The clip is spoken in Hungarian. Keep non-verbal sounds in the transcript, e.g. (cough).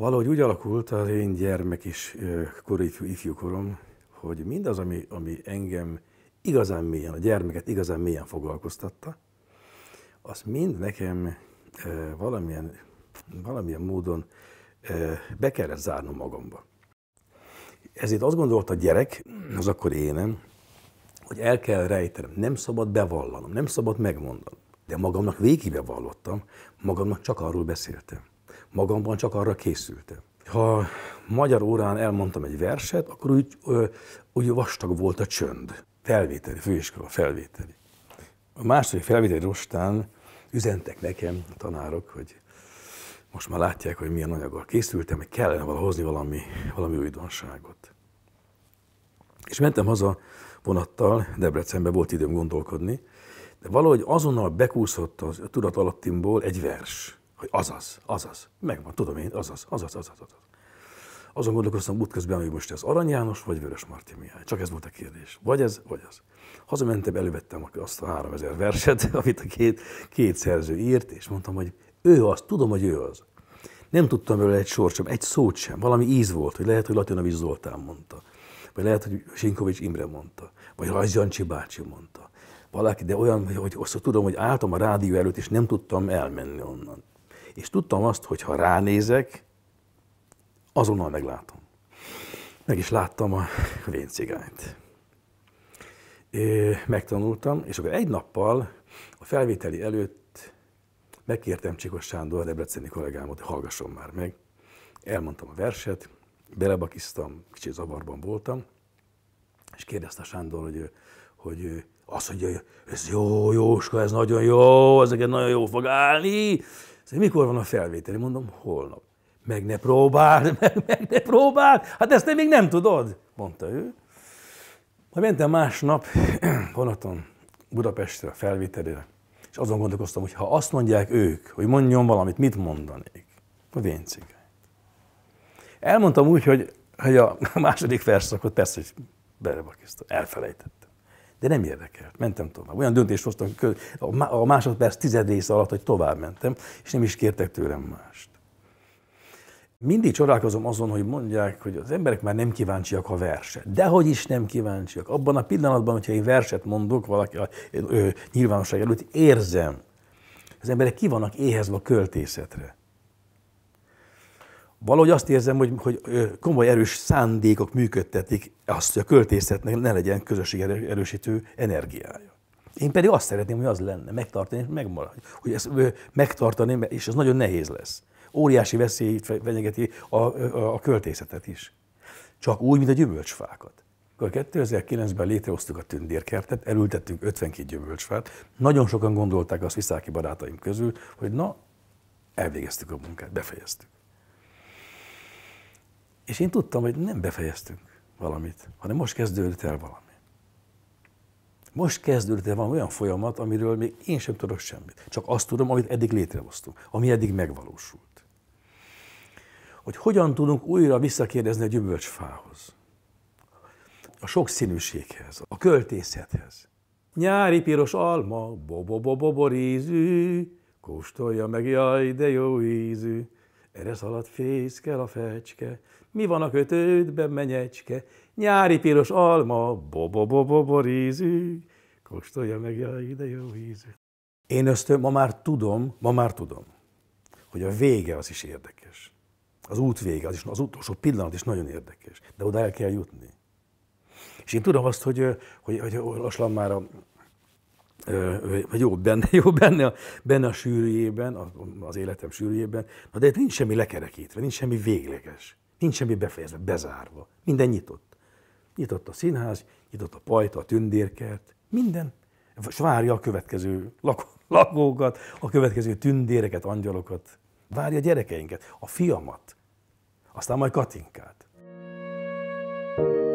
Valahogy úgy alakult az én gyermek is kori ifjúkorom, hogy mindaz, ami, ami engem igazán mélyen, a gyermeket igazán mélyen foglalkoztatta, az mind nekem e, valamilyen, valamilyen módon e, be kellett zárnom magamba. Ezért azt gondolta a gyerek, az akkor énem, hogy el kell rejtenem, nem szabad bevallanom, nem szabad megmondanom. De magamnak végigbe vallottam, magamnak csak arról beszéltem magamban csak arra készültem. Ha magyar órán elmondtam egy verset, akkor úgy, úgy vastag volt a csönd. Felvételi, főiskola felvételi. A második felvételi rostán üzentek nekem a tanárok, hogy most már látják, hogy milyen anyaggal készültem, hogy kellene valahozni valami, valami újdonságot. És mentem haza vonattal, Debrecenben volt időm gondolkodni, de valahogy azonnal bekúszott a alattimból egy vers hogy azaz, azaz, megvan, tudom én, azaz, azaz, azaz, azaz. Azon gondolkoztam útközben, hogy most ez Arany János vagy Vörös Marti Mihály. Csak ez volt a kérdés. Vagy ez, vagy az. Hazamentem, elővettem azt a 3000 verset, (laughs) amit a két, két szerző írt, és mondtam, hogy ő az, tudom, hogy ő az. Nem tudtam belőle egy sort sem, egy szót sem. Valami íz volt, hogy lehet, hogy Latinovics Zoltán mondta. Vagy lehet, hogy Sinkovics Imre mondta. Vagy Rajz Jancsi bácsi mondta. Valaki, de olyan, hogy, hogy azt tudom, hogy álltam a rádió előtt, és nem tudtam elmenni onnan. És tudtam azt, hogy ha ránézek, azonnal meglátom. Meg is láttam a véncigányt. Megtanultam, és akkor egy nappal a felvételi előtt megkértem Csikos Sándor, debreceni kollégámot, hogy hallgasson már meg. Elmondtam a verset, belebakiztam, kicsit zavarban voltam, és kérdezte a Sándor, hogy, hogy azt mondja, hogy ez jó, Jóska, ez nagyon jó, ezeket nagyon jó fog állni, Szóval mikor van a felvételi? Mondom, holnap. Meg ne próbáld, (laughs) meg, meg ne próbáld, hát ezt te még nem tudod, mondta ő. Majd mentem másnap (clears throat) vonaton Budapestre a felvételére, és azon gondolkoztam, hogy ha azt mondják ők, hogy mondjon valamit, mit mondanék? A véncigány. Elmondtam úgy, hogy, hogy a (laughs) második verszakot persze, hogy belebakiztam, elfelejtettem. De nem érdekelt, mentem tovább. Olyan döntést hoztam a másodperc tized része alatt, hogy tovább mentem, és nem is kértek tőlem mást. Mindig csodálkozom azon, hogy mondják, hogy az emberek már nem kíváncsiak a verse. Dehogy is nem kíváncsiak. Abban a pillanatban, hogyha én verset mondok valaki a nyilvánosság előtt, érzem. Az emberek ki vannak éhezve a költészetre valahogy azt érzem, hogy, hogy komoly erős szándékok működtetik azt, hogy a költészetnek ne legyen közösség erősítő energiája. Én pedig azt szeretném, hogy az lenne, megtartani és megmaradni. Hogy ezt megtartani, és ez nagyon nehéz lesz. Óriási veszély fenyegeti a, a, a költészetet is. Csak úgy, mint a gyümölcsfákat. Akkor 2009-ben létrehoztuk a tündérkertet, elültettünk 52 gyümölcsfát. Nagyon sokan gondolták azt Viszáki barátaim közül, hogy na, elvégeztük a munkát, befejeztük. És én tudtam, hogy nem befejeztünk valamit, hanem most kezdődött el valami. Most kezdődött el valami olyan folyamat, amiről még én sem tudok semmit. Csak azt tudom, amit eddig létrehoztunk, ami eddig megvalósult. Hogy hogyan tudunk újra visszakérdezni a gyümölcsfához, a sokszínűséghez, a költészethez. Nyári piros alma, boboboboborízű, kóstolja meg, jaj, de jó ízű. Erre szaladt fészkel a fecske, mi van a kötődben menyecske, nyári piros alma, boboboboborízű, kóstolja meg, a ide jó ízű. Én ezt ma már tudom, ma már tudom, hogy a vége az is érdekes. Az út vége, az, is, az utolsó pillanat is nagyon érdekes, de oda el kell jutni. És én tudom azt, hogy, hogy, hogy lassan már a vagy jó benne, (laughs) jó benne, a, benne a sűrűjében, az életem sűrűjében, na de itt nincs semmi lekerekítve, nincs semmi végleges, nincs semmi befejezve, bezárva, minden nyitott. Nyitott a színház, nyitott a pajta, a tündérkert, minden, és várja a következő lakókat, a következő tündéreket, angyalokat, várja a gyerekeinket, a fiamat, aztán majd Katinkát. thank you